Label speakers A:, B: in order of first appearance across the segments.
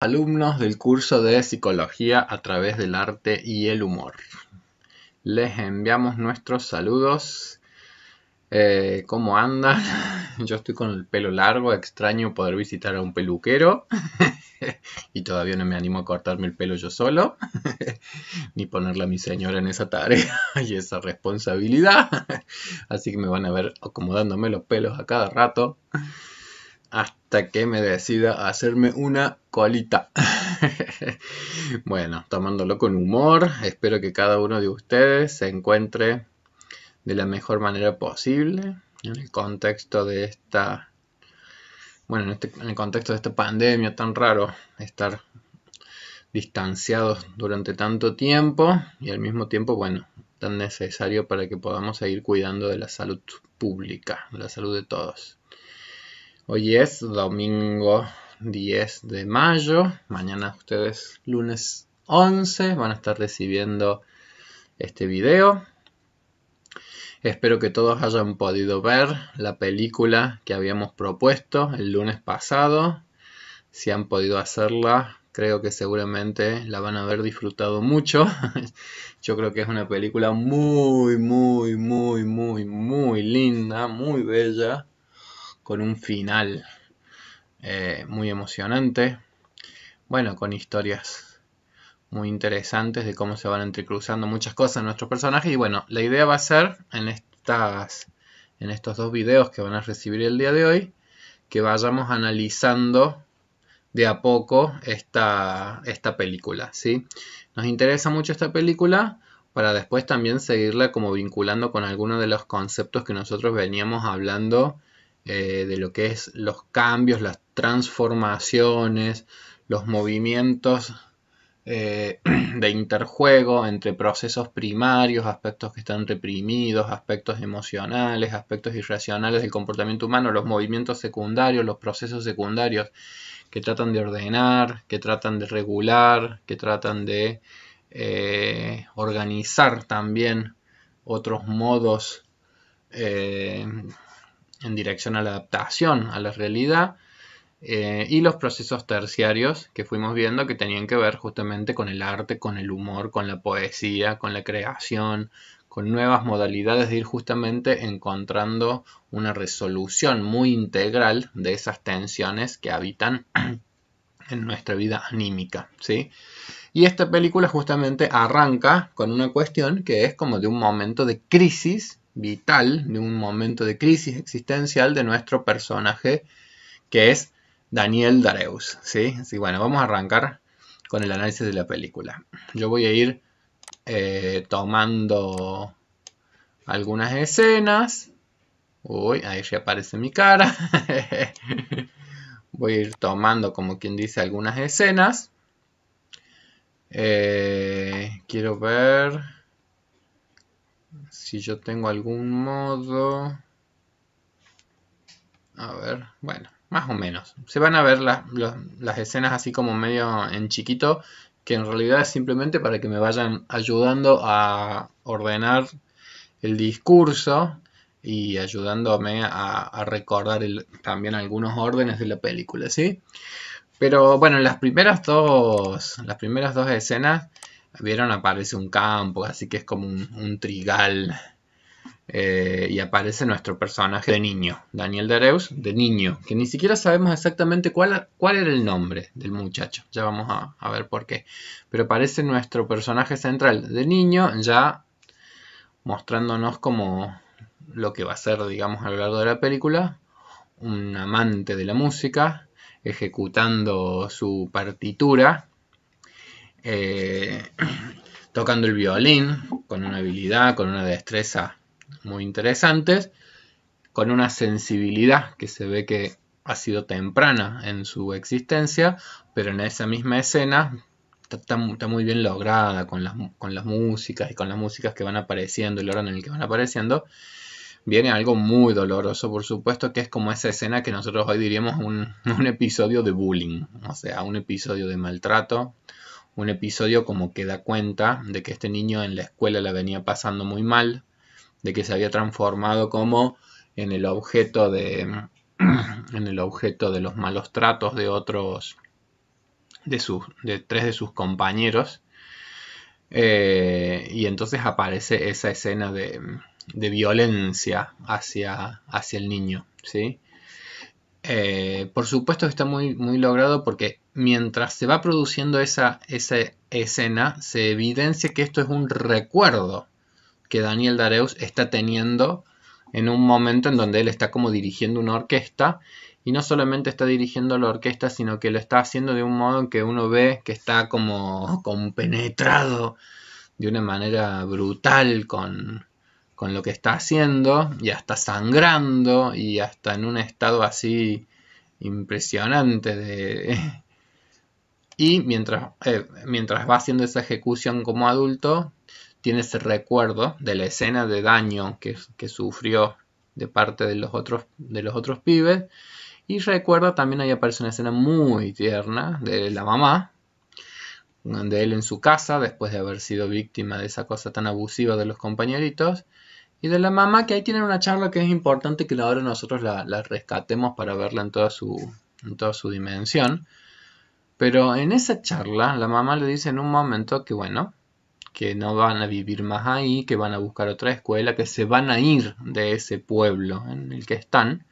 A: Alumnos del curso de Psicología a través del arte y el humor. Les enviamos nuestros saludos. Eh, ¿Cómo andan? Yo estoy con el pelo largo, extraño poder visitar a un peluquero. y todavía no me animo a cortarme el pelo yo solo, ni ponerle a mi señora en esa tarea y esa responsabilidad. Así que me van a ver acomodándome los pelos a cada rato. Hasta hasta que me decida hacerme una colita. bueno, tomándolo con humor, espero que cada uno de ustedes se encuentre de la mejor manera posible en el contexto de esta bueno, en, este, en el contexto de esta pandemia tan raro estar distanciados durante tanto tiempo y al mismo tiempo, bueno, tan necesario para que podamos seguir cuidando de la salud pública, la salud de todos. Hoy es domingo 10 de mayo. Mañana ustedes, lunes 11, van a estar recibiendo este video. Espero que todos hayan podido ver la película que habíamos propuesto el lunes pasado. Si han podido hacerla, creo que seguramente la van a haber disfrutado mucho. Yo creo que es una película muy, muy, muy, muy, muy linda, muy bella con un final eh, muy emocionante. Bueno, con historias muy interesantes de cómo se van entrecruzando muchas cosas en nuestros personajes. Y bueno, la idea va a ser en, estas, en estos dos videos que van a recibir el día de hoy, que vayamos analizando de a poco esta, esta película. ¿sí? Nos interesa mucho esta película para después también seguirla como vinculando con algunos de los conceptos que nosotros veníamos hablando eh, de lo que es los cambios, las transformaciones, los movimientos eh, de interjuego entre procesos primarios, aspectos que están reprimidos, aspectos emocionales, aspectos irracionales del comportamiento humano, los movimientos secundarios, los procesos secundarios que tratan de ordenar, que tratan de regular, que tratan de eh, organizar también otros modos en dirección a la adaptación a la realidad, eh, y los procesos terciarios que fuimos viendo que tenían que ver justamente con el arte, con el humor, con la poesía, con la creación, con nuevas modalidades de ir justamente encontrando una resolución muy integral de esas tensiones que habitan en nuestra vida anímica, ¿sí? Y esta película justamente arranca con una cuestión que es como de un momento de crisis vital, de un momento de crisis existencial de nuestro personaje, que es Daniel Dareus. ¿sí? bueno, vamos a arrancar con el análisis de la película. Yo voy a ir eh, tomando algunas escenas. Uy, ahí ya aparece mi cara. voy a ir tomando, como quien dice, algunas escenas. Eh, quiero ver si yo tengo algún modo. A ver, bueno, más o menos. Se van a ver las escenas así como medio en chiquito, que en realidad es simplemente para que me vayan ayudando a ordenar el discurso y ayudándome a, recordar también algunos órdenes de la película, ¿sí? Pero bueno, las primeras dos, las primeras dos escenas Vieron, aparece un campo, así que es como un, trigal. Eh, y aparece nuestro personaje de niño, Daniel Dereus, de niño, que ni siquiera sabemos exactamente cuál, cuál era el nombre del muchacho, ya vamos a, a, ver por qué, pero aparece nuestro personaje central de niño ya mostrándonos como lo que va a ser, digamos, a lo largo de la película, un amante de la música, ejecutando su partitura eh, tocando el violín, con una habilidad, con una destreza muy interesantes, con una sensibilidad que se ve que ha sido temprana en su existencia, pero en esa misma escena está, muy bien lograda con las, músicas y con las músicas que van apareciendo, el orden en el que van apareciendo. Viene algo muy doloroso, por supuesto, que es como esa escena que nosotros hoy diríamos un episodio de bullying, o sea, un episodio de maltrato, un episodio como que da cuenta de que este niño en la escuela la venía pasando muy mal, de que se había transformado como en el objeto de en el objeto de los malos tratos de otros de sus de tres de sus compañeros eh, y entonces aparece esa escena de, violencia hacia, hacia el niño, ¿sí? Eh, por supuesto está muy, muy logrado porque mientras se va produciendo esa, esa escena, se evidencia que esto es un recuerdo que Daniel Dareus está teniendo en un momento en donde él está como dirigiendo una orquesta y no solamente está dirigiendo la orquesta, sino que lo está haciendo de un modo en que uno ve que está como compenetrado de una manera brutal con, con lo que está haciendo y hasta sangrando y hasta en un estado así impresionante de... y mientras, eh, mientras va haciendo esa ejecución como adulto, tiene ese recuerdo de la escena de daño que, sufrió de parte de los otros, de los otros pibes. Y recuerda también ahí aparece una escena muy tierna de la mamá, de él en su casa, después de haber sido víctima de esa cosa tan abusiva de los compañeritos, y de la mamá, que ahí tienen una charla que es importante que ahora nosotros la, rescatemos para verla en toda, su, dimensión. Pero en esa charla, la mamá le dice en un momento que bueno, que no van a vivir más ahí, que van a buscar otra escuela, que se van a ir de ese pueblo en el que están.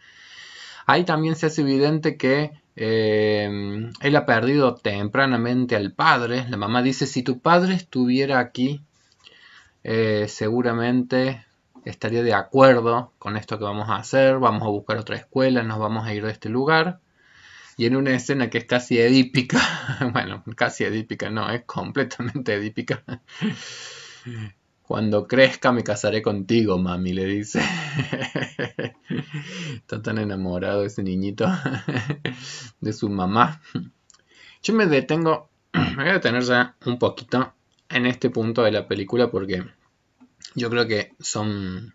A: Ahí también se hace evidente que eh, él ha perdido tempranamente al padre. La mamá dice, si tu padre estuviera aquí, eh, seguramente estaría de acuerdo con esto que vamos a hacer, vamos a buscar otra escuela, nos vamos a ir de este lugar. Y en una escena que es casi edípica, bueno, casi edípica no, es completamente edípica. Cuando crezca me casaré contigo, mami, le dice. Está tan enamorado ese niñito de su mamá. Yo me detengo, me voy a detener ya un poquito en este punto de la película porque yo creo que son,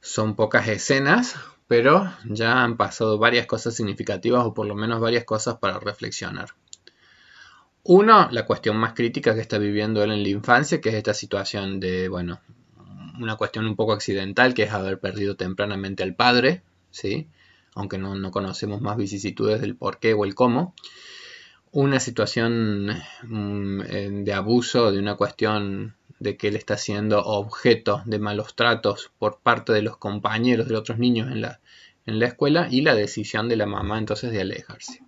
A: son pocas escenas, pero ya han pasado varias cosas significativas o por lo menos varias cosas para reflexionar. Uno, la cuestión más crítica que está viviendo él en la infancia, que es esta situación de, bueno, una cuestión un poco accidental, que es haber perdido tempranamente al padre, ¿sí? aunque no, conocemos más vicisitudes del por qué o el cómo. Una situación mm, eh, de abuso, de una cuestión de que él está siendo objeto de malos tratos por parte de los compañeros de otros niños en la, en la escuela y la decisión de la mamá entonces de alejarse.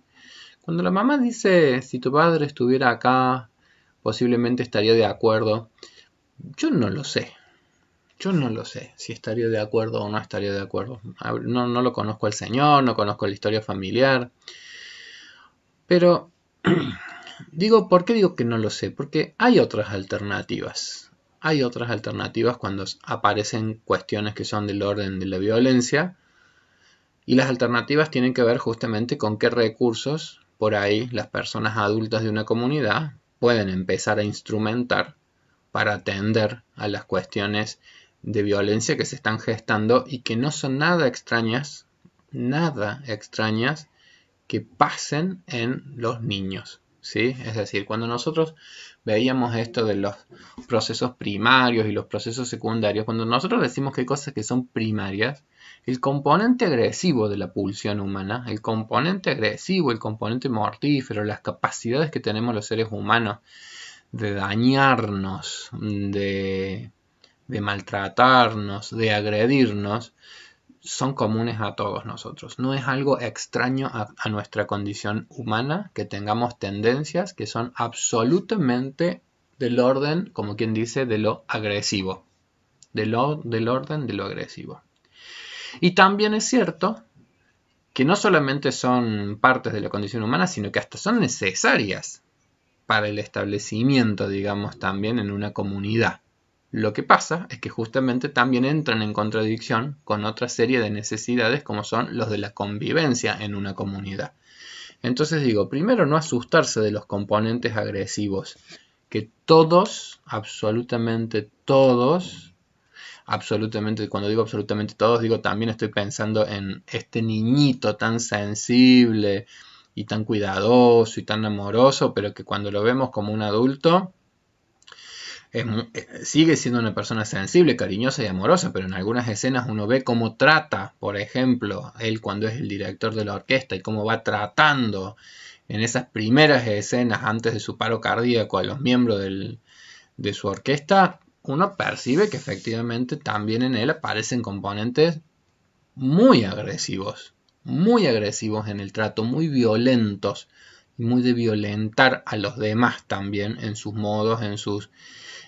A: Cuando la mamá dice, si tu padre estuviera acá, posiblemente estaría de acuerdo, yo no lo sé. Yo no lo sé si estaría de acuerdo o no estaría de acuerdo. No, no lo conozco al señor, no conozco la historia familiar. Pero Digo, ¿por qué digo que no lo sé? Porque hay otras alternativas. Hay otras alternativas cuando aparecen cuestiones que son del orden de la violencia. Y las alternativas tienen que ver justamente con qué recursos por ahí las personas adultas de una comunidad pueden empezar a instrumentar para atender a las cuestiones de violencia que se están gestando y que no son nada extrañas, nada extrañas que pasen en los niños. Es decir, cuando nosotros veíamos esto de los procesos primarios y los procesos secundarios, cuando nosotros decimos que hay cosas que son primarias, el componente agresivo de la pulsión humana, el componente agresivo, el componente mortífero, las capacidades que tenemos los seres humanos de dañarnos, de maltratarnos, de agredirnos, son comunes a todos nosotros. No es algo extraño a, nuestra condición humana que tengamos tendencias que son absolutamente del orden, como quien dice, de lo agresivo. De lo, del orden de lo agresivo. Y también es cierto que no solamente son partes de la condición humana, sino que hasta son necesarias para el establecimiento, digamos, también en una comunidad. Lo que pasa es que justamente también entran en contradicción con otra serie de necesidades como son los de la convivencia en una comunidad. Entonces digo, primero no asustarse de los componentes agresivos, que todos, absolutamente todos, absolutamente, cuando digo absolutamente todos, digo también estoy pensando en este niñito tan sensible y tan cuidadoso y tan amoroso, pero que cuando lo vemos como un adulto, eh, sigue siendo una persona sensible, cariñosa y amorosa, pero en algunas escenas uno ve cómo trata, por ejemplo, él cuando es el director de la orquesta y cómo va tratando en esas primeras escenas antes de su paro cardíaco a los miembros de su orquesta, uno percibe que efectivamente también en él aparecen componentes muy agresivos, muy agresivos en el trato, muy violentos, muy de violentar a los demás también en sus modos, en sus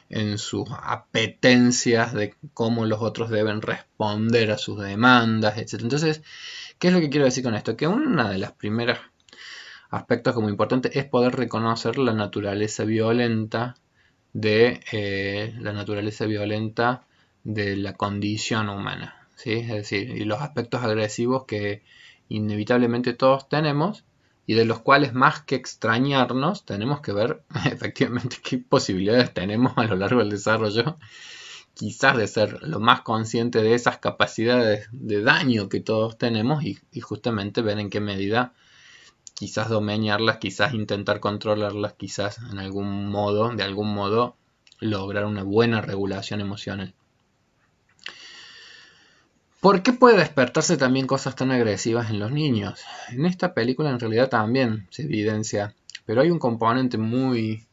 A: en sus apetencias de cómo los otros deben responder a sus demandas, etc. Entonces, ¿qué es lo que quiero decir con esto? Que una de las primeras aspectos como importante es poder reconocer la naturaleza violenta de eh, la naturaleza violenta de la condición humana, es decir, y los aspectos agresivos que inevitablemente todos tenemos y de los cuales más que extrañarnos tenemos que ver efectivamente qué posibilidades tenemos a lo largo del desarrollo, quizás de ser lo más consciente de esas capacidades de daño que todos tenemos y, justamente ver en qué medida quizás domeñarlas, quizás intentar controlarlas, quizás en algún modo, de algún modo lograr una buena regulación emocional. ¿Por qué puede despertarse también cosas tan agresivas en los niños? En esta película en realidad también se evidencia, pero hay un componente muy,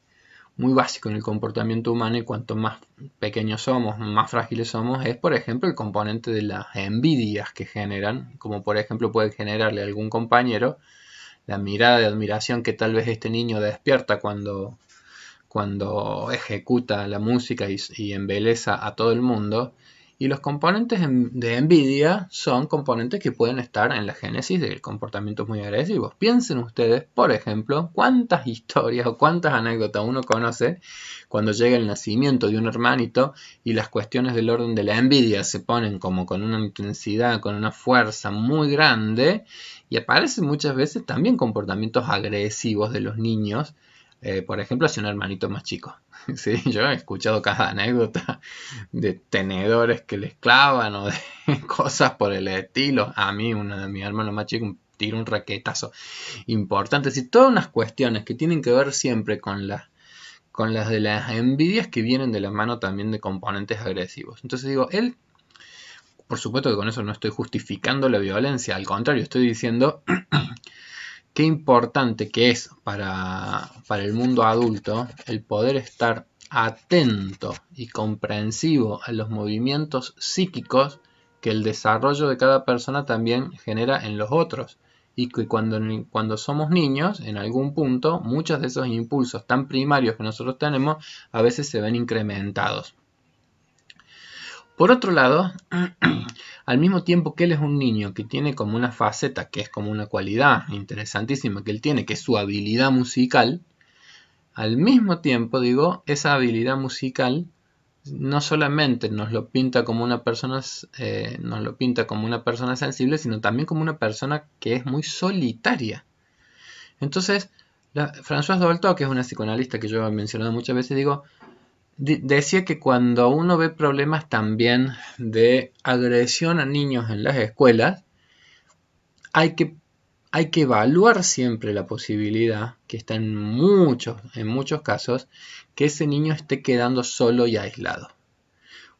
A: muy básico en el comportamiento humano y cuanto más pequeños somos, más frágiles somos, es por ejemplo el componente de las envidias que generan, como por ejemplo puede generarle algún compañero la mirada de admiración que tal vez este niño despierta cuando, cuando ejecuta la música y, y embeleza a todo el mundo y los componentes de envidia son componentes que pueden estar en la génesis de comportamientos muy agresivos. Piensen ustedes, por ejemplo, cuántas historias o cuántas anécdotas uno conoce cuando llega el nacimiento de un hermanito y las cuestiones del orden de la envidia se ponen como con una intensidad, con una fuerza muy grande y aparecen muchas veces también comportamientos agresivos de los niños eh, por ejemplo, hacia un hermanito más chico. ¿sí? Yo he escuchado cada anécdota de tenedores que le clavan o de cosas por el estilo. A mí, uno de mis hermanos más chicos, tira un raquetazo importante. todas unas cuestiones que tienen que ver siempre con con las de las envidias que vienen de la mano también de componentes agresivos. Entonces digo, él, por supuesto que con eso no estoy justificando la violencia, al contrario, estoy diciendo qué importante que es para, el mundo adulto el poder estar atento y comprensivo a los movimientos psíquicos que el desarrollo de cada persona también genera en los otros. Y que cuando, cuando somos niños, en algún punto, muchos de esos impulsos tan primarios que nosotros tenemos a veces se ven incrementados. Por otro lado, al mismo tiempo que él es un niño que tiene como una faceta, que es como una cualidad interesantísima que él tiene, que es su habilidad musical, al mismo tiempo, digo, esa habilidad musical no solamente nos lo pinta como una persona, eh, nos lo pinta como una persona sensible, sino también como una persona que es muy solitaria. Entonces, François Dolto, que es una psicoanalista que yo he mencionado muchas veces, digo, decía que cuando uno ve problemas también de agresión a niños en las escuelas, hay que, hay que evaluar siempre la posibilidad, que está en muchos, en muchos casos, que ese niño esté quedando solo y aislado.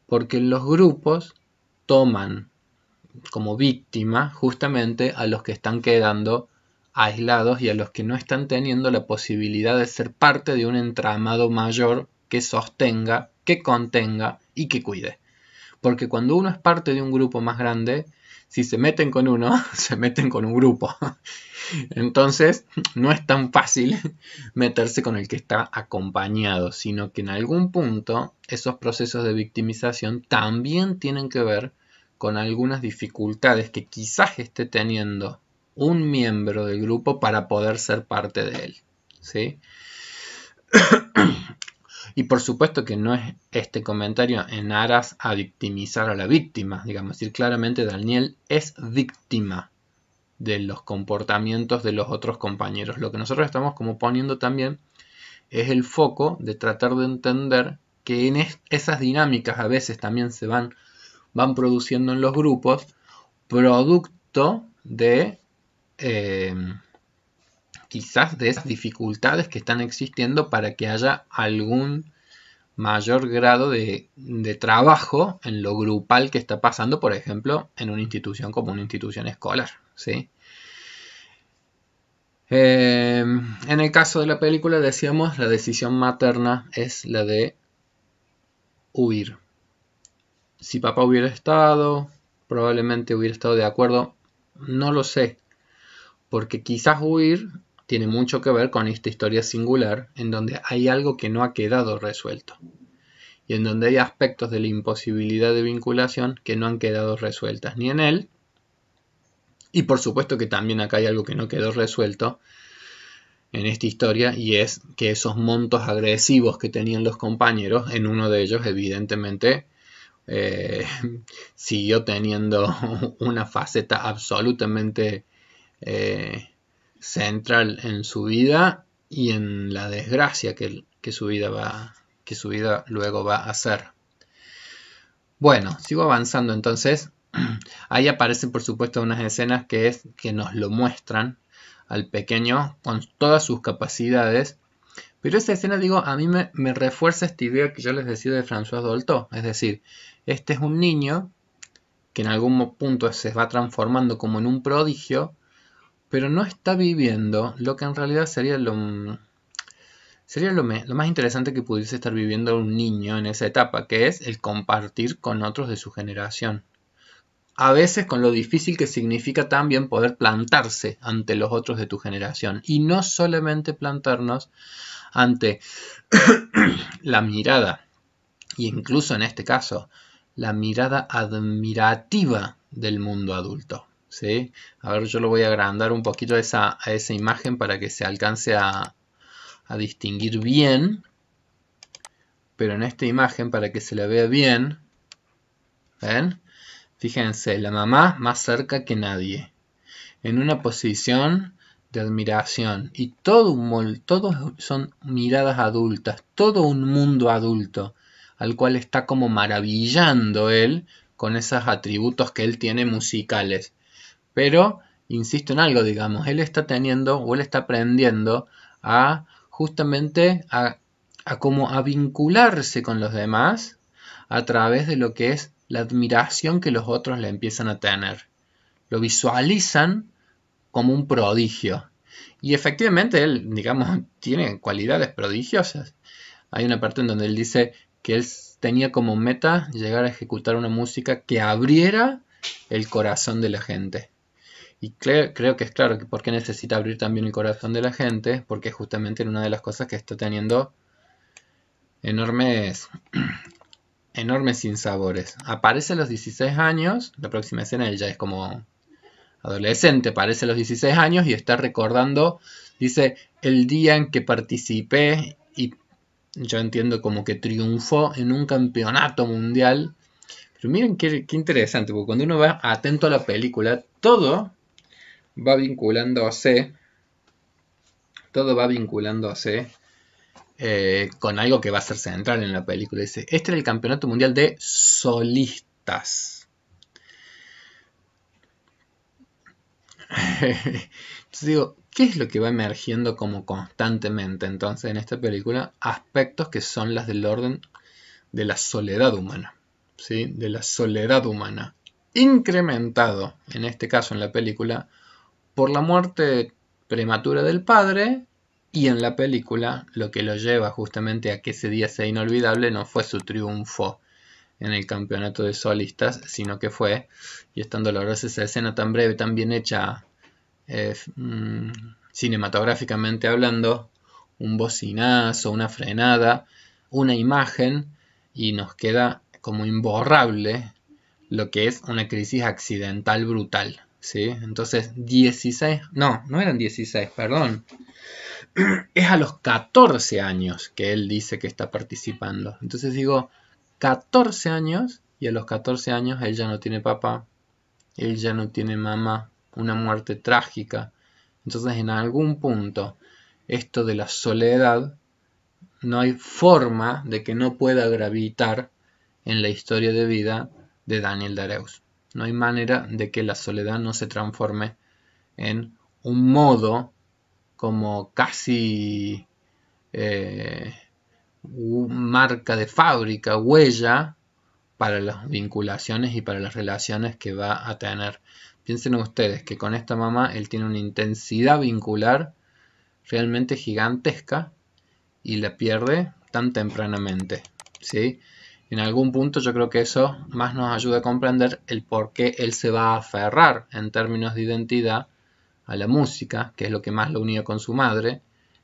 A: Porque los grupos toman como víctima justamente a los que están quedando aislados y a los que no están teniendo la posibilidad de ser parte de un entramado mayor sostenga, que contenga y que cuide. Porque cuando uno es parte de un grupo más grande, si se meten con uno, se meten con un grupo. Entonces, no es tan fácil meterse con el que está acompañado, sino que en algún punto esos procesos de victimización también tienen que ver con algunas dificultades que quizás esté teniendo un miembro del grupo para poder ser parte de él. ¿sí? Y por supuesto que no es este comentario en aras a victimizar a la víctima, digamos, decir claramente Daniel es víctima de los comportamientos de los otros compañeros. Lo que nosotros estamos como poniendo también es el foco de tratar de entender que en esas dinámicas a veces también se van, van produciendo en los grupos producto de eh, quizás de esas dificultades que están existiendo para que haya algún mayor grado de, trabajo en lo grupal que está pasando, por ejemplo, en una institución como una institución escolar. ¿sí? Em, en el caso de la película decíamos la decisión materna es la de huir. Si papá hubiera estado, probablemente hubiera estado de acuerdo, no lo sé, porque quizás huir tiene mucho que ver con esta historia singular en donde hay algo que no ha quedado resuelto y en donde hay aspectos de la imposibilidad de vinculación que no han quedado resueltas ni en él y por supuesto que también acá hay algo que no quedó resuelto en esta historia y es que esos montos agresivos que tenían los compañeros en uno de ellos evidentemente eh, siguió teniendo una faceta absolutamente eh, central en su vida y en la desgracia que, su, vida va, que su vida luego va a hacer. Bueno, sigo avanzando entonces. Ahí aparecen por supuesto unas escenas que, es, que nos lo muestran al pequeño con todas sus capacidades. Pero esa escena, digo, a mí me, refuerza esta idea que yo les decía de François Dolto. Es decir, este es un niño que en algún punto se va transformando como en un prodigio, pero no está viviendo lo que en realidad sería lo, sería lo, más interesante que pudiese estar viviendo un niño en esa etapa, que es el compartir con otros de su generación. A veces con lo difícil que significa también poder plantarse ante los otros de tu generación. Y no solamente plantarnos ante la mirada, y incluso en este caso, la mirada admirativa del mundo adulto. ¿sí? A ver, yo lo voy a agrandar un poquito a esa, imagen para que se alcance a, distinguir bien. Pero en esta imagen, para que se la vea bien, ¿ven? Fíjense, la mamá más cerca que nadie, en una posición de admiración. Y todo, un todos son miradas adultas, todo un mundo adulto, al cual está como maravillando él con esos atributos que él tiene musicales. Pero insisto en algo, digamos, él está teniendo o él está aprendiendo a justamente a, a vincularse con los demás a través de lo que es la admiración que los otros le empiezan a tener. Lo visualizan como un prodigio. Y efectivamente él, digamos, tiene cualidades prodigiosas. Hay una parte en donde él dice que él tenía como meta llegar a ejecutar una música que abriera el corazón de la gente. Y creo, que es claro que porque necesita abrir también el corazón de la gente, porque justamente en una de las cosas que está teniendo enormes, enormes sinsabores. Aparece a los 16 años, la próxima escena ella es como adolescente, aparece a los 16 años y está recordando, dice, el día en que participé y yo entiendo como que triunfó en un campeonato mundial. Pero miren qué, qué interesante, porque cuando uno va atento a la película, todo va vinculando todo va vinculándose eh, con algo que va a ser central en la película. Dice, este era el Campeonato Mundial de Solistas. entonces digo, ¿qué es lo que va emergiendo como constantemente entonces en esta película? Aspectos que son las del orden de la soledad humana. ¿sí? De la soledad humana. Incrementado, en este caso en la película, por la muerte prematura del padre y en la película lo que lo lleva justamente a que ese día sea inolvidable no fue su triunfo en el campeonato de solistas, sino que fue, y es tan dolorosa esa escena tan breve, tan bien hecha eh, mm, cinematográficamente hablando, un bocinazo, una frenada, una imagen, y nos queda como imborrable lo que es una crisis accidental brutal. Entonces, 16, no, no eran 16, perdón. Es a los 14 años que él dice que está participando. Entonces digo, 14 años y a los 14 años él ya no tiene papá, él ya no tiene mamá, una muerte trágica. Entonces, en algún punto, esto de la soledad, no hay forma de que no pueda gravitar en la historia de vida de Daniel Dareus. No hay manera de que la soledad no se transforme en un modo como casi eh, marca de fábrica, huella para las vinculaciones y para las relaciones que va a tener. Piensen ustedes que con esta mamá él tiene una intensidad vincular realmente gigantesca y la pierde tan tempranamente. ¿sí? En algún punto yo creo que eso más nos ayuda a comprender el por qué él se va a aferrar en términos de identidad a la música, que es lo que más lo unía con su madre,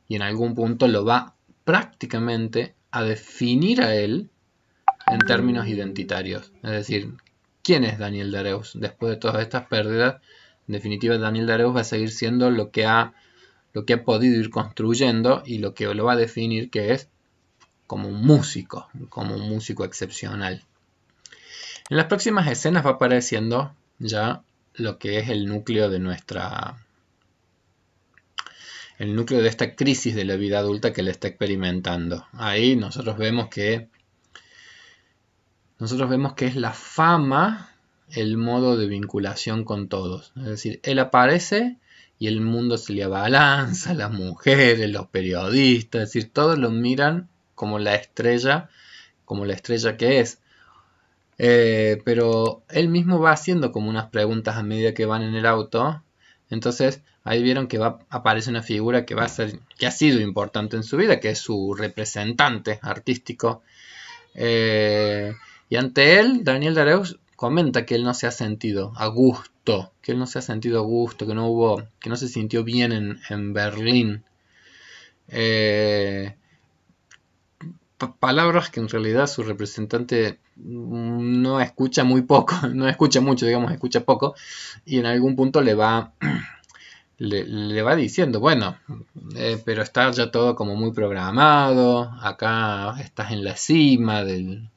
A: y en algún punto lo va prácticamente a definir a él
B: en términos
A: identitarios. Es decir, ¿quién es Daniel Dareus? Después de todas estas pérdidas, en definitiva Daniel Dareus va a seguir siendo lo que ha, lo que ha podido ir construyendo y lo que lo va a definir que es como un músico, como un músico excepcional. En las próximas escenas va apareciendo ya lo que es el núcleo de nuestra el núcleo de esta crisis de la vida adulta que le está experimentando. Ahí nosotros vemos que nosotros vemos que es la fama el modo de vinculación con todos. Es decir, él aparece y el mundo se le abalanza, las mujeres, los periodistas, es decir, todos lo miran como la estrella, como la estrella que es. Eh, pero él mismo va haciendo como unas preguntas a medida que van en el auto. Entonces ahí vieron que aparece una figura que, va a ser, que ha sido importante en su vida, que es su representante artístico. Eh, y ante él, Daniel Dareus comenta que él no se ha sentido a gusto, que él no se ha sentido a gusto, que no hubo, que no se sintió bien en, Berlín. Eh, palabras que en realidad su representante no escucha muy poco, no escucha mucho, digamos, escucha poco, y en algún punto le va, le, va diciendo, bueno, eh, pero está ya todo como muy programado, acá estás en la cima del,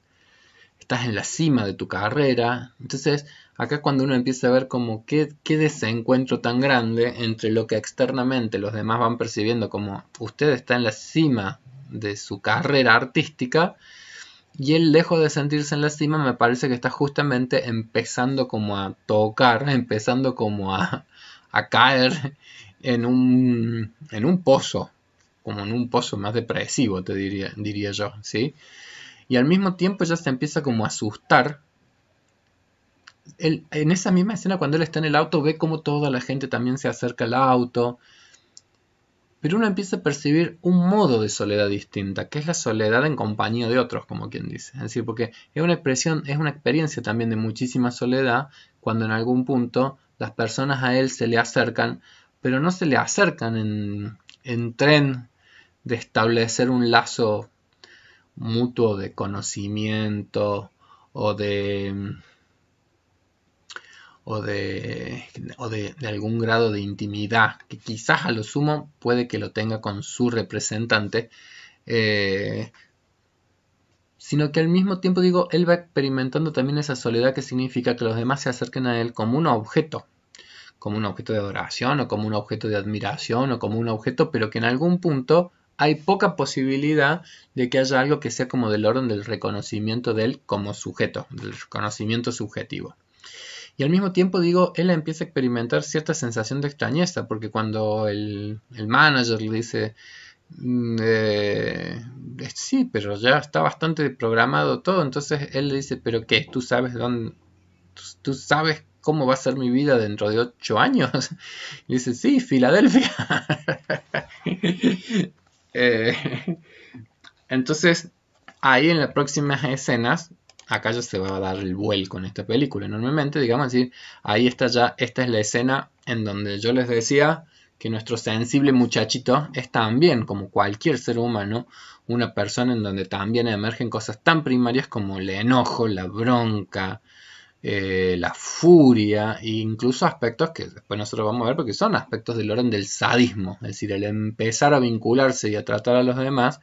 A: estás en la cima de tu carrera. Entonces, acá cuando uno empieza a ver como qué, desencuentro tan grande entre lo que externamente los demás van percibiendo como usted está en la cima de su carrera artística. Y él, lejos de sentirse en la cima, me parece que está justamente empezando como a tocar, empezando como a, caer en un, en un pozo, como en un pozo más depresivo, te diría, diría yo, ¿sí? Y al mismo tiempo ya se empieza como a asustar. en esa misma escena, cuando él está en el auto, ve como toda la gente también se acerca al auto, pero uno empieza a percibir un modo de soledad distinta, que es la soledad en compañía de otros, como quien dice. Es decir, porque es una expresión, es una experiencia también de muchísima soledad, cuando en algún punto las personas a él se le acercan, pero no se le acercan en, en tren de establecer un lazo mutuo de conocimiento o de o, de, de, algún grado de intimidad que quizás a lo sumo puede que lo tenga con su representante, eh, sino que al mismo tiempo digo, él va experimentando también esa soledad que significa que los demás se acerquen a él como un objeto, como un objeto de adoración o como un objeto de admiración o como un objeto, pero que en algún punto hay poca posibilidad de que haya algo que sea como del orden del reconocimiento de él como sujeto, del reconocimiento subjetivo. Y al mismo tiempo, digo, él empieza a experimentar cierta sensación de extrañeza, porque cuando el, manager le dice, mm, eh, sí, pero ya está bastante programado todo, entonces él le dice, pero ¿qué? ¿Tú sabes dónde? tú, sabes cómo va a ser mi vida dentro de ocho años? Y dice, sí, Filadelfia. Eh, entonces, ahí en las próximas escenas acá ya se va a dar el vuelco en esta película enormemente, digamos así, ahí está ya, esta es la escena en donde yo les decía que nuestro sensible muchachito es también, como cualquier ser humano, una persona en donde también emergen cosas tan primarias como el enojo, la bronca, eh, la furia, e incluso aspectos que después nosotros vamos a ver porque son aspectos del orden del sadismo, es decir, el empezar a vincularse y a tratar a los demás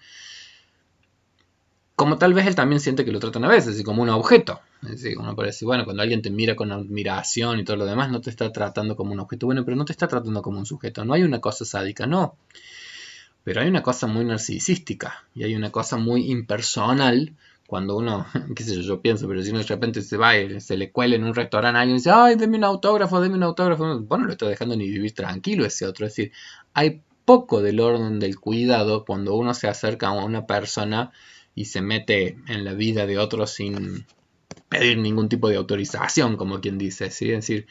A: como tal vez él también siente que lo tratan a veces, y como un objeto. Es uno puede bueno, cuando alguien te mira con admiración y todo lo demás, no te está tratando como un objeto. Bueno, pero no te está tratando como un sujeto. No hay una cosa sádica, no. Pero hay una cosa muy narcisística y hay una cosa muy impersonal cuando uno, qué sé yo, pienso, pero si uno de repente se va y se le cuela en un restaurante a alguien y dice, ay, deme un autógrafo, deme un autógrafo, bueno, lo está dejando ni vivir tranquilo ese otro. Es decir, hay poco del orden del cuidado cuando uno se acerca a una persona y se mete en la vida de otros sin pedir ningún tipo de autorización, como quien dice, ¿sí? Es decir,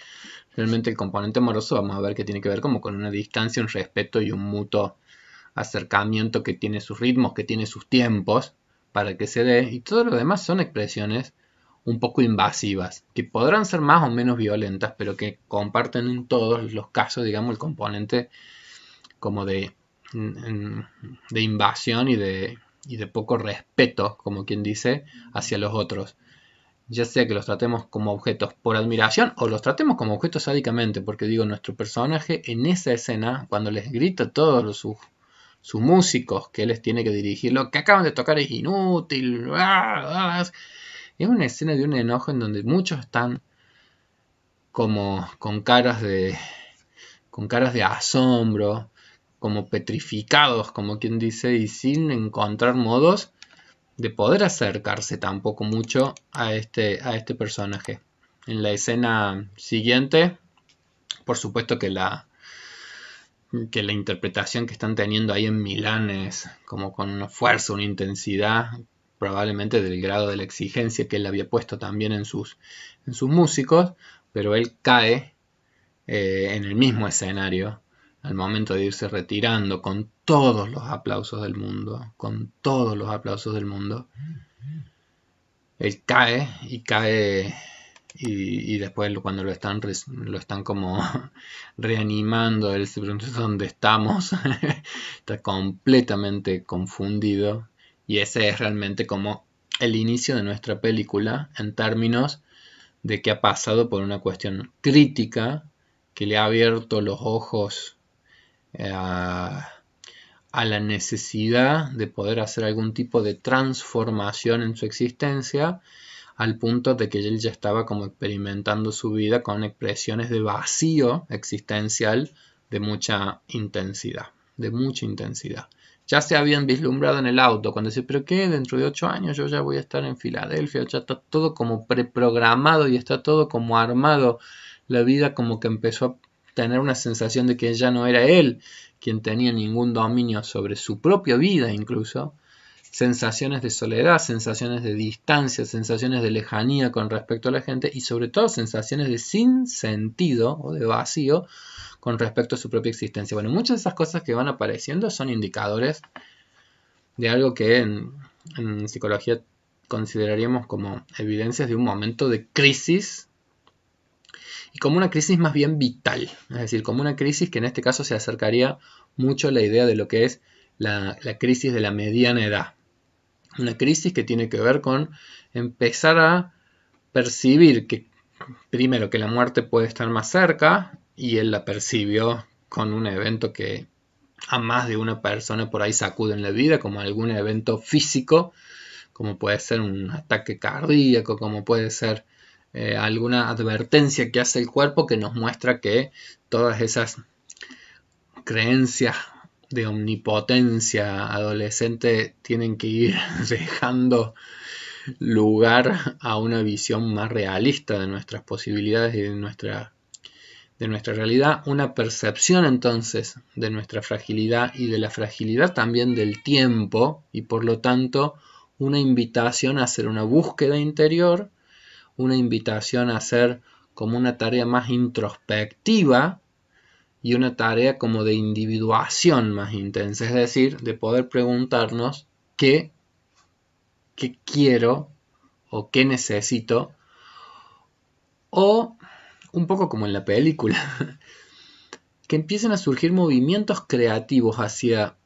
A: realmente el componente amoroso vamos a ver que tiene que ver como con una distancia, un respeto y un mutuo acercamiento que tiene sus ritmos, que tiene sus tiempos para que se dé y todo lo demás son expresiones un poco invasivas, que podrán ser más o menos violentas, pero que comparten en todos los casos, digamos, el componente como de, mm, mm, de invasión y de y de poco respeto, como quien dice, hacia los otros. Ya sea que los tratemos como objetos por admiración o los tratemos como objetos sádicamente, porque digo, nuestro personaje en esa escena, cuando les grita a todos los, sus, sus, músicos que les tiene que dirigir, lo que acaban de tocar es inútil, ah, ah, es una escena de un enojo en donde muchos están como con caras de, con caras de asombro, como petrificados, como quien dice, y sin encontrar modos de poder acercarse tampoco mucho a este, a este personaje. En la escena siguiente, por supuesto que la, que la interpretación que están teniendo ahí en Milán es como con una fuerza, una intensidad, probablemente del grado de la exigencia que él había puesto también en sus, en sus músicos, pero él cae eh, en el mismo escenario al momento de irse retirando con todos los aplausos del mundo, con todos los aplausos del mundo, él cae y cae y, después cuando lo están, lo están como reanimando, él se pregunta dónde estamos, está completamente confundido y ese es realmente como el inicio de nuestra película en términos de que ha pasado por una cuestión crítica que le ha abierto los ojos eh, a la necesidad de poder hacer algún tipo de transformación en su existencia al punto de que él ya estaba como experimentando su vida con expresiones de vacío existencial de mucha intensidad, de mucha intensidad. Ya se habían vislumbrado en el auto cuando dice, pero qué, dentro de ocho años yo ya voy a estar en Filadelfia, ya está todo como preprogramado y está todo como armado. La vida como que empezó a tener una sensación de que ya no era él quien tenía ningún dominio sobre su propia vida incluso, sensaciones de soledad, sensaciones de distancia, sensaciones de lejanía con respecto a la gente y sobre todo sensaciones de sin sentido o de vacío con respecto a su propia existencia. Bueno, muchas de esas cosas que van apareciendo son indicadores de algo que en, en psicología consideraríamos como evidencias de un momento de crisis y como una crisis más bien vital, es decir, como una crisis que en este caso se acercaría mucho a la idea de lo que es la, crisis de la mediana edad. Una crisis que tiene que ver con empezar a percibir que primero que la muerte puede estar más cerca y él la percibió con un evento que a más de una persona por ahí sacude en la vida, como algún evento físico, como puede ser un ataque cardíaco, como puede ser eh, alguna advertencia que hace el cuerpo que nos muestra que todas esas creencias de omnipotencia adolescente tienen que ir dejando lugar a una visión más realista de nuestras posibilidades y de nuestra, de nuestra realidad, una percepción entonces de nuestra fragilidad y de la fragilidad también del tiempo y por lo tanto una invitación a hacer una búsqueda interior una invitación a hacer como una tarea más introspectiva y una tarea como de individuación más intensa, es decir, de poder preguntarnos qué, qué quiero o qué necesito, o un poco como en la película, que empiecen a surgir movimientos creativos hacia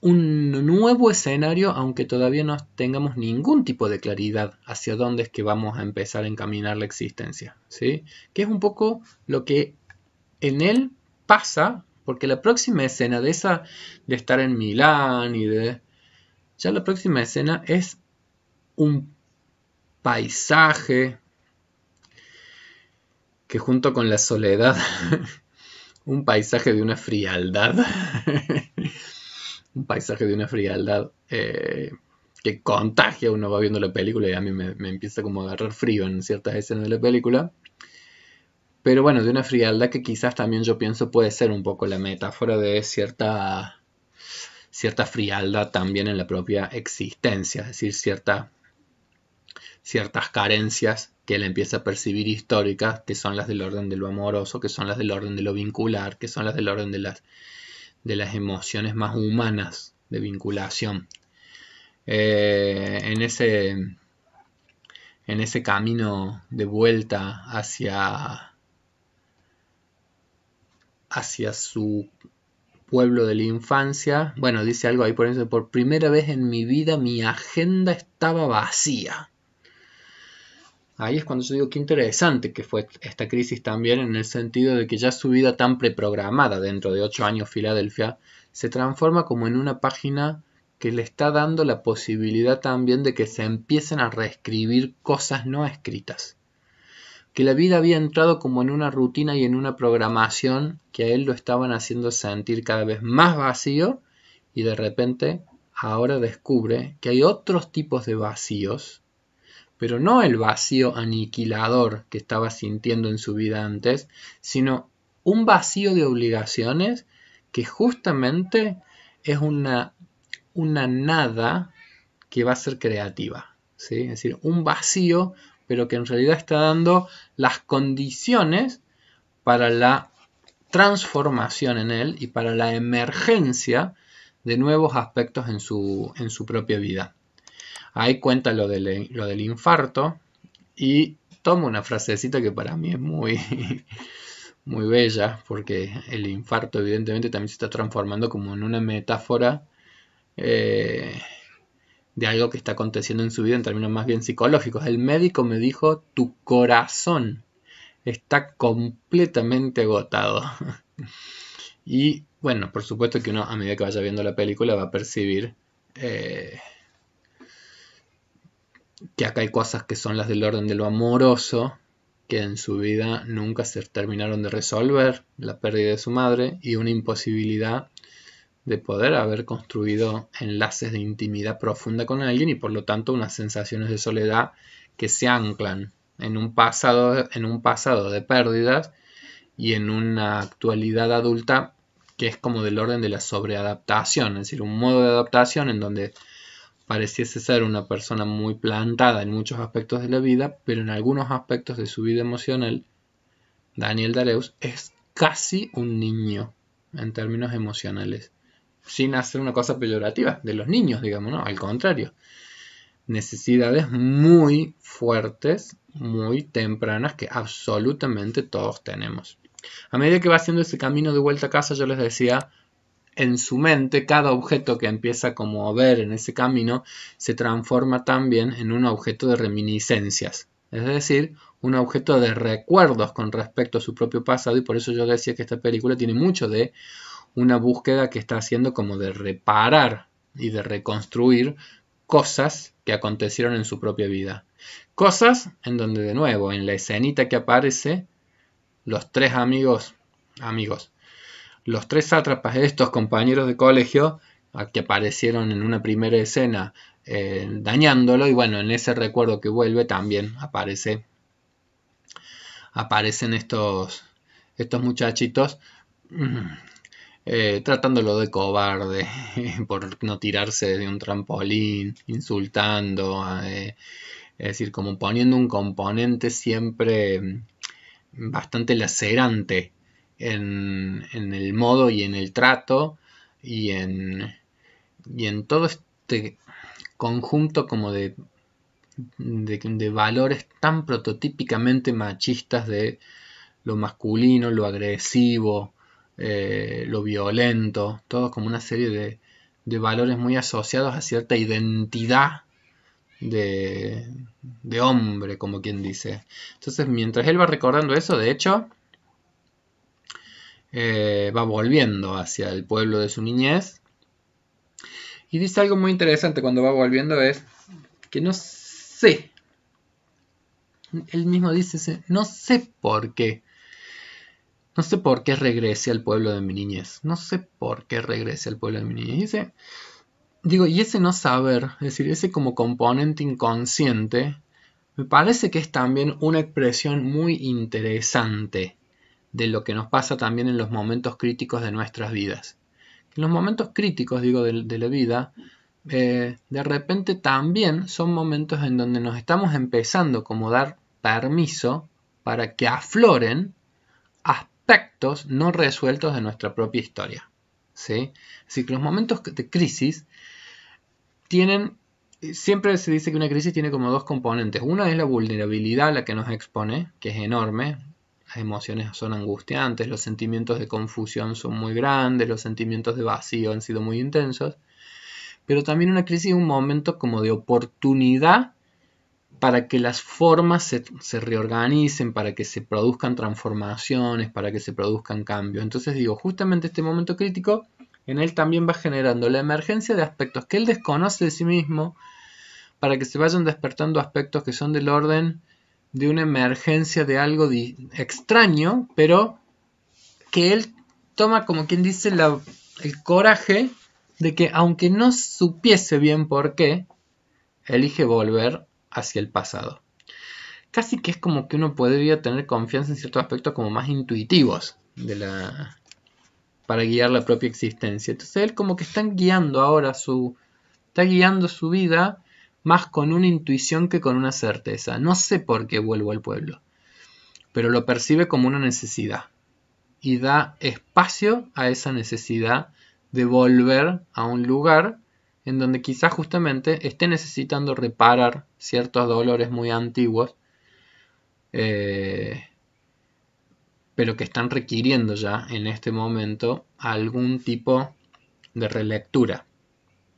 A: un nuevo escenario, aunque todavía no tengamos ningún tipo de claridad hacia dónde es que vamos a empezar a encaminar la existencia, ¿sí? Que es un poco lo que en él pasa, porque la próxima escena de esa, de estar en Milán y de... Ya la próxima escena es un paisaje que junto con la soledad, un paisaje de una frialdad un paisaje de una frialdad eh, que contagia, uno va viendo la película y a mí me, empieza como a agarrar frío en ciertas escenas de la película. Pero bueno, de una frialdad que quizás también yo pienso puede ser un poco la metáfora de cierta, cierta frialdad también en la propia existencia, es decir, cierta, ciertas carencias que él empieza a percibir históricas, que son las del orden de lo amoroso, que son las del orden de lo vincular, que son las del orden de las de las emociones más humanas de vinculación. Eh, en, ese, en ese camino de vuelta hacia, hacia su pueblo de la infancia, bueno, dice algo ahí por eso, por primera vez en mi vida mi agenda estaba vacía. Ahí es cuando yo digo qué interesante que fue esta crisis también en el sentido de que ya su vida tan preprogramada dentro de ocho años Filadelfia se transforma como en una página que le está dando la posibilidad también de que se empiecen a reescribir cosas no escritas. Que la vida había entrado como en una rutina y en una programación que a él lo estaban haciendo sentir cada vez más vacío y de repente ahora descubre que hay otros tipos de vacíos pero no el vacío aniquilador que estaba sintiendo en su vida antes, sino un vacío de obligaciones que justamente es una, nada que va a ser creativa. Es decir, un vacío, pero que en realidad está dando las condiciones para la transformación en él y para la emergencia de nuevos aspectos en su propia vida. Ahí cuenta lo del, infarto y tomo una frasecita que para mí es muy, muy bella, porque el infarto evidentemente también se está transformando como en una metáfora eh, de algo que está aconteciendo en su vida en términos más bien psicológicos. El médico me dijo, tu corazón está completamente agotado. y bueno, por supuesto que uno a medida que vaya viendo la película va a percibir eh, que acá hay cosas que son las del orden de lo amoroso, que en su vida nunca se terminaron de resolver, la pérdida de su madre y una imposibilidad de poder haber construido enlaces de intimidad profunda con alguien y por lo tanto unas sensaciones de soledad que se anclan en un pasado, en un pasado de pérdidas y en una actualidad adulta que es como del orden de la sobreadaptación, es decir, un modo de adaptación en donde pareciese ser una persona muy plantada en muchos aspectos de la vida, pero en algunos aspectos de su vida emocional, Daniel Dareus es casi un niño en términos emocionales, sin hacer una cosa peyorativa de los niños, digamos, ¿no? Al contrario, necesidades muy fuertes, muy tempranas que absolutamente todos tenemos. A medida que va haciendo ese camino de vuelta a casa, yo les decía, en su mente cada objeto que empieza como a ver en ese camino se transforma también en un objeto de reminiscencias, es decir, un objeto de recuerdos con respecto a su propio pasado y por eso yo decía que esta película tiene mucho de una búsqueda que está haciendo como de reparar y de reconstruir cosas que acontecieron en su propia vida. Cosas en donde de nuevo, en la escenita que aparece, los tres amigos, amigos, los tres sátrapas, estos compañeros de colegio, que aparecieron en una primera escena eh, dañándolo, y bueno, en ese recuerdo que vuelve también aparece, aparecen estos, estos muchachitos mm, eh, tratándolo de cobarde por no tirarse de un trampolín, insultando, eh, es decir, como poniendo un componente siempre mm, bastante lacerante en, el modo y en el trato y en, y en todo este conjunto como de, de, valores tan prototípicamente machistas de lo masculino, lo agresivo, eh, lo violento, todo como una serie de, de, valores muy asociados a cierta identidad de, de hombre, como quien dice. Entonces, mientras él va recordando eso, de hecho, eh, va volviendo hacia el pueblo de su niñez. Y dice algo muy interesante cuando va volviendo es que no sé. Él mismo dice, no sé por qué. No sé por qué regrese al pueblo de mi niñez. No sé por qué regrese al pueblo de mi niñez. digo, y ese no saber, es decir, ese como componente inconsciente, me parece que es también una expresión muy interesante de lo que nos pasa también en los momentos críticos de nuestras vidas. En los momentos críticos, digo, de, la vida, eh, de repente también son momentos en donde nos estamos empezando como dar permiso para que afloren aspectos no resueltos de nuestra propia historia. ¿sí? Así que los momentos de crisis tienen, siempre se dice que una crisis tiene como dos componentes. Una es la vulnerabilidad a la que nos expone, que es enorme, emociones son angustiantes, los sentimientos de confusión son muy grandes, los sentimientos de vacío han sido muy intensos, pero también una crisis es un momento como de oportunidad para que las formas se, se, reorganicen, para que se produzcan transformaciones, para que se produzcan cambios. Entonces digo, justamente este momento crítico en él también va generando la emergencia de aspectos que él desconoce de sí mismo, para que se vayan despertando aspectos que son del orden de una emergencia de algo extraño, pero que él toma como quien dice el coraje de que aunque no supiese bien por qué, elige volver hacia el pasado. Casi que es como que uno podría tener confianza en ciertos aspectos como más intuitivos de la, para guiar la propia existencia. Entonces él como que está guiando ahora su, está guiando su vida más con una intuición que con una certeza. No sé por qué vuelvo al pueblo, pero lo percibe como una necesidad y da espacio a esa necesidad de volver a un lugar en donde quizás justamente esté necesitando reparar ciertos dolores muy antiguos, eh, pero que están requiriendo ya en este momento algún tipo de relectura.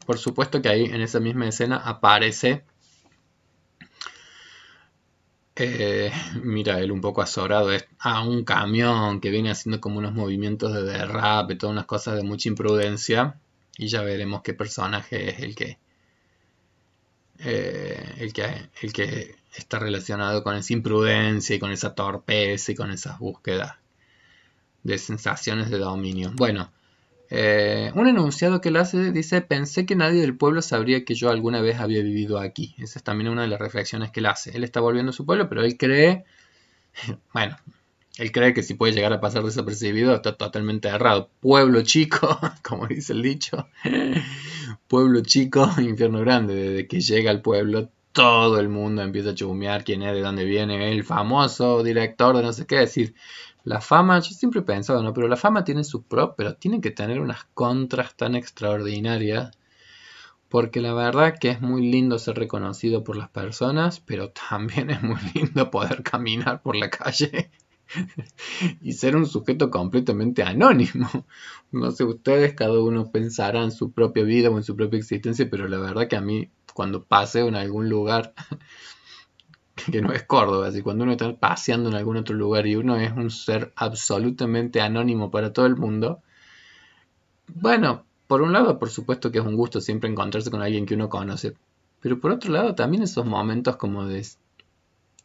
A: Por supuesto que ahí en esa misma escena aparece... Eh, mira él un poco azorado a ah, un camión que viene haciendo como unos movimientos de derrape, todas unas cosas de mucha imprudencia y ya veremos qué personaje es el que eh, el que el que está relacionado con esa imprudencia y con esa torpeza y con esas búsquedas de sensaciones de dominio. Bueno, eh, un enunciado que él hace dice, pensé que nadie del pueblo sabría que yo alguna vez había vivido aquí. Esa es también una de las reflexiones que él hace. Él está volviendo a su pueblo, pero él cree, bueno, él cree que si puede llegar a pasar desapercibido está totalmente errado. Pueblo chico, como dice el dicho, pueblo chico, infierno grande. Desde que llega al pueblo todo el mundo empieza a chumear quién es, de dónde viene, el famoso director de no sé qué decir. La fama, yo siempre he pensado, ¿no? Pero la fama tiene sus pros, pero tiene que tener unas contras tan extraordinarias. Porque la verdad que es muy lindo ser reconocido por las personas, pero también es muy lindo poder caminar por la calle y ser un sujeto completamente anónimo. No sé ustedes, cada uno pensará en su propia vida o en su propia existencia, pero la verdad que a mí cuando paseo en algún lugar que no es Córdoba, si cuando uno está paseando en algún otro lugar y uno es un ser absolutamente anónimo para todo el mundo, bueno, por un lado, por supuesto que es un gusto siempre encontrarse con alguien que uno conoce, pero por otro lado también esos momentos como de,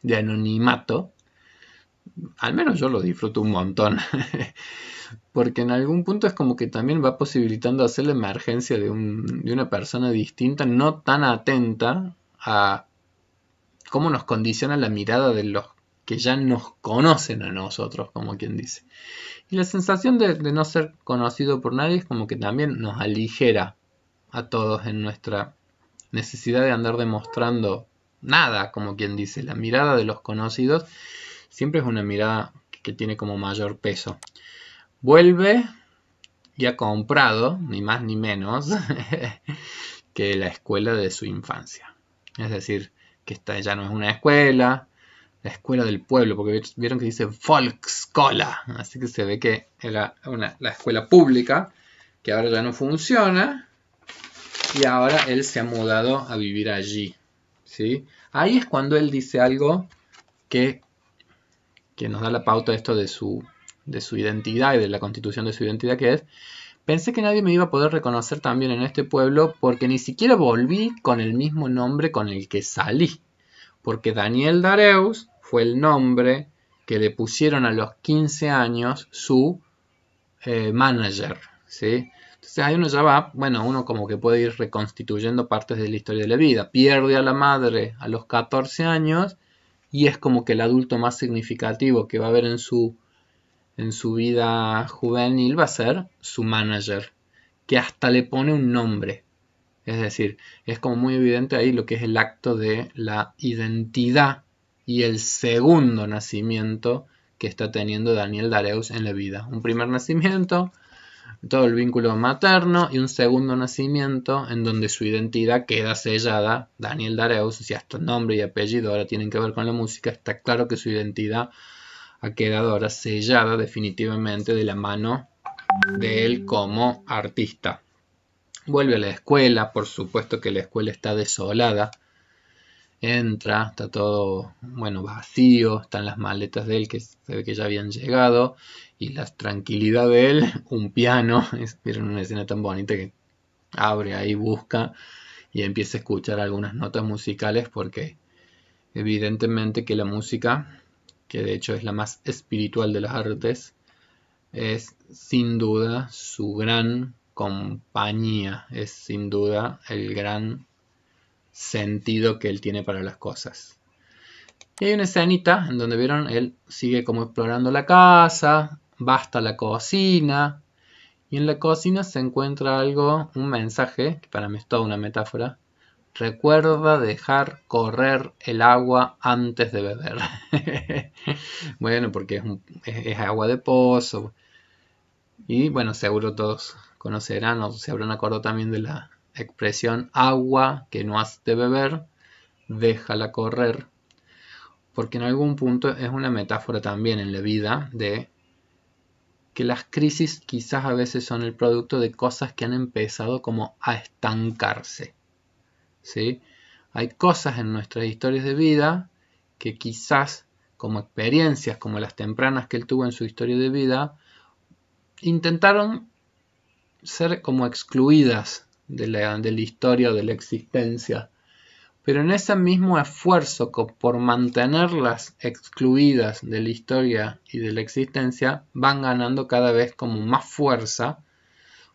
A: de anonimato, al menos yo lo disfruto un montón. porque en algún punto es como que también va posibilitando hacer la emergencia de, una persona distinta, no tan atenta a cómo nos condiciona la mirada de los que ya nos conocen a nosotros, como quien dice. Y la sensación de, de, no ser conocido por nadie es como que también nos aligera a todos en nuestra necesidad de andar demostrando nada, como quien dice. La mirada de los conocidos siempre es una mirada que tiene como mayor peso. Vuelve y ha comprado, ni más ni menos, que la escuela de su infancia. Es decir, que esta ya no es una escuela, la escuela del pueblo, porque vieron que dice Volkskola. así que se ve que era una, la escuela pública, que ahora ya no funciona, y ahora él se ha mudado a vivir allí. ¿sí? Ahí es cuando él dice algo que, que nos da la pauta de esto de su de su identidad y de la constitución de su identidad que es, pensé que nadie me iba a poder reconocer también en este pueblo porque ni siquiera volví con el mismo nombre con el que salí. Porque Daniel Dareus fue el nombre que le pusieron a los 15 años su eh, manager. ¿sí? Entonces ahí uno ya va, bueno, uno como que puede ir reconstituyendo partes de la historia de la vida. Pierde a la madre a los 14 años y es como que el adulto más significativo que va a haber en su en su vida juvenil va a ser su manager, que hasta le pone un nombre. Es decir, es como muy evidente ahí lo que es el acto de la identidad y el segundo nacimiento que está teniendo Daniel Dareus en la vida. Un primer nacimiento, todo el vínculo materno y un segundo nacimiento en donde su identidad queda sellada. Daniel Dareus, si hasta nombre y apellido ahora tienen que ver con la música, está claro que su identidad ha quedado ahora sellada definitivamente de la mano de él como artista. Vuelve a la escuela, por supuesto que la escuela está desolada. Entra, está todo, bueno, vacío, están las maletas de él que se ve que ya habían llegado y la tranquilidad de él, un piano, es, una escena tan bonita que abre ahí, busca y empieza a escuchar algunas notas musicales porque evidentemente que la música que de hecho es la más espiritual de las artes, es sin duda su gran compañía, es sin duda el gran sentido que él tiene para las cosas. Y hay una escenita en donde vieron, él sigue como explorando la casa, va hasta la cocina, y en la cocina se encuentra algo, un mensaje, que para mí es toda una metáfora, Recuerda dejar correr el agua antes de beber. bueno, porque es, agua de pozo. Y bueno, seguro todos conocerán o se habrán acordado también de la expresión agua que no has de beber, déjala correr. Porque en algún punto es una metáfora también en la vida de que las crisis quizás a veces son el producto de cosas que han empezado como a estancarse hay cosas en nuestras historias de vida que quizás como experiencias como las tempranas que él tuvo en su historia de vida, intentaron ser como excluidas de la, de la historia o de la existencia. Pero en ese mismo esfuerzo por mantenerlas excluidas de la historia y de la existencia, van ganando cada vez como más fuerza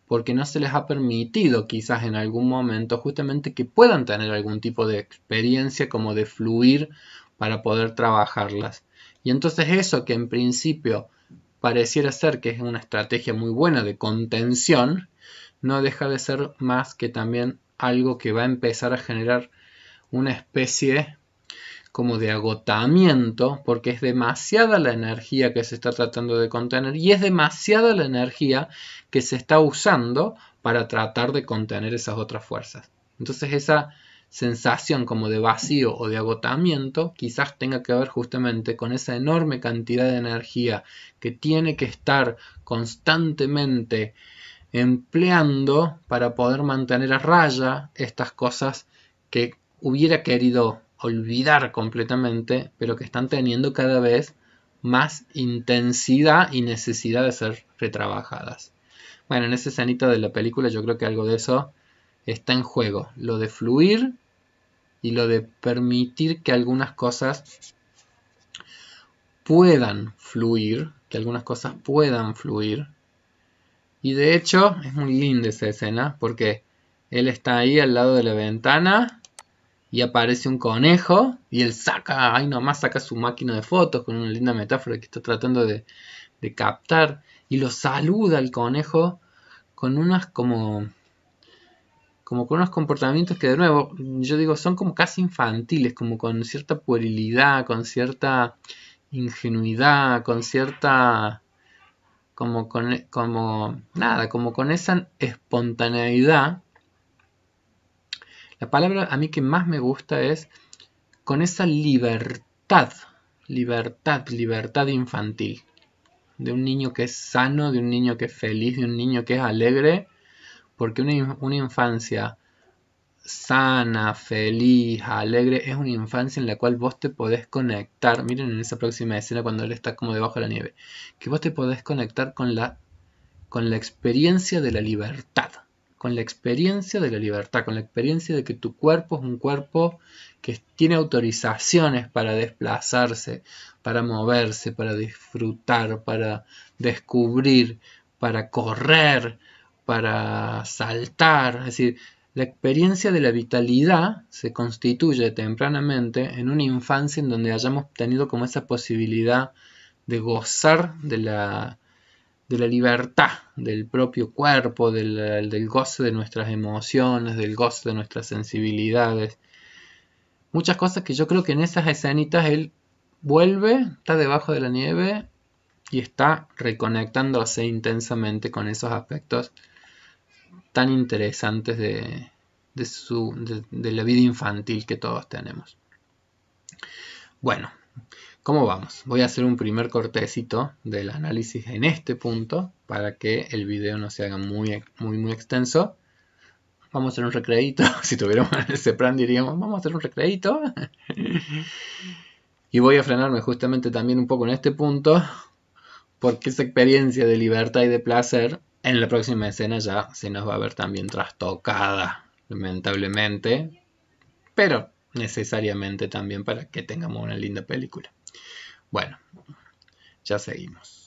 A: porque no se les ha permitido quizás en algún momento justamente que puedan tener algún tipo de experiencia como de fluir para poder trabajarlas. Y entonces eso que en principio pareciera ser que es una estrategia muy buena de contención, no deja de ser más que también algo que va a empezar a generar una especie como de agotamiento, porque es demasiada la energía que se está tratando de contener y es demasiada la energía que se está usando para tratar de contener esas otras fuerzas. Entonces esa sensación como de vacío o de agotamiento quizás tenga que ver justamente con esa enorme cantidad de energía que tiene que estar constantemente empleando para poder mantener a raya estas cosas que hubiera querido olvidar completamente, pero que están teniendo cada vez más intensidad y necesidad de ser retrabajadas. Bueno, en esa escenita de la película yo creo que algo de eso está en juego. Lo de fluir y lo de permitir que algunas cosas puedan fluir, que algunas cosas puedan fluir. Y de hecho es muy linda esa escena porque él está ahí al lado de la ventana y aparece un conejo y él saca, ahí nomás saca su máquina de fotos con una linda metáfora que está tratando de, captar y lo saluda al conejo con unas como como con unos comportamientos que de nuevo yo digo son como casi infantiles, como con cierta puerilidad, con cierta ingenuidad, con cierta como con como nada, como con esa espontaneidad la palabra a mí que más me gusta es con esa libertad, libertad, libertad infantil. De un niño que es sano, de un niño que es feliz, de un niño que es alegre, porque una, infancia sana, feliz, alegre, es una infancia en la cual vos te podés conectar. Miren en esa próxima escena cuando él está como debajo de la nieve. Que vos te podés conectar con la, con la experiencia de la libertad con la experiencia de la libertad, con la experiencia de que tu cuerpo es un cuerpo que tiene autorizaciones para desplazarse, para moverse, para disfrutar, para descubrir, para correr, para saltar. Es decir, la experiencia de la vitalidad se constituye tempranamente en una infancia en donde hayamos tenido como esa posibilidad de gozar de la de la libertad, del propio cuerpo, del, goce de nuestras emociones, del goce de nuestras sensibilidades. Muchas cosas que yo creo que en esas escenitas él vuelve, está debajo de la nieve y está reconectándose intensamente con esos aspectos tan interesantes de, su, de la vida infantil que todos tenemos. Bueno, ¿Cómo vamos? Voy a hacer un primer cortecito del análisis en este punto para que el video no se haga muy, muy, muy extenso. Vamos a hacer un recreito. Si tuviéramos ese plan diríamos, vamos a hacer un recreito. y voy a frenarme justamente también un poco en este punto porque esa experiencia de libertad y de placer en la próxima escena ya se nos va a ver también trastocada, lamentablemente, pero necesariamente también para que tengamos una linda película. Bueno, ya seguimos.